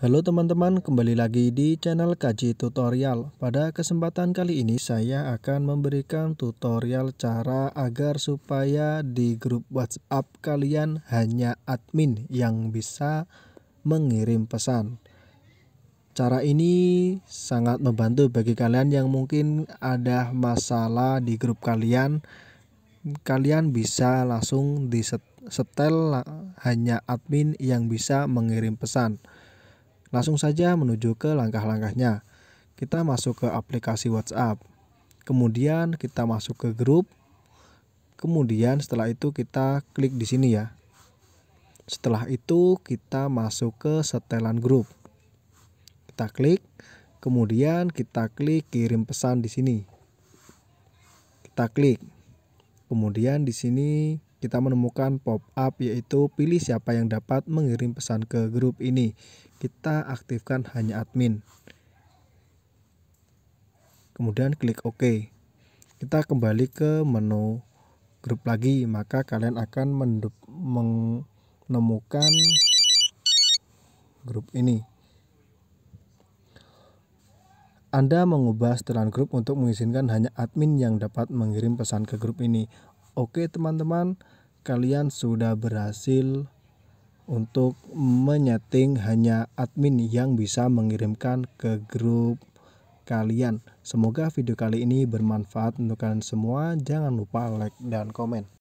Halo teman-teman, kembali lagi di channel Kaji Tutorial. Pada kesempatan kali ini saya akan memberikan tutorial cara agar supaya di grup WhatsApp kalian hanya admin yang bisa mengirim pesan. Cara ini sangat membantu bagi kalian yang mungkin ada masalah di grup kalian. Kalian bisa langsung di setel hanya admin yang bisa mengirim pesan. Langsung saja menuju ke langkah-langkahnya. Kita masuk ke aplikasi WhatsApp. Kemudian kita masuk ke grup. Kemudian setelah itu kita klik di sini ya. Setelah itu kita masuk ke setelan grup. Kita klik, kemudian kita klik kirim pesan di sini. Kita klik. Kemudian di sini kita menemukan pop-up yaitu pilih siapa yang dapat mengirim pesan ke grup ini. Kita aktifkan hanya admin. Kemudian klik OK. Kita kembali ke menu grup lagi, maka kalian akan menemukan grup ini. Anda mengubah setelan grup untuk mengizinkan hanya admin yang dapat mengirim pesan ke grup ini. Oke teman-teman, kalian sudah berhasil untuk menyeting hanya admin yang bisa mengirimkan ke grup kalian. Semoga video kali ini bermanfaat untuk kalian semua. Jangan lupa like dan komen.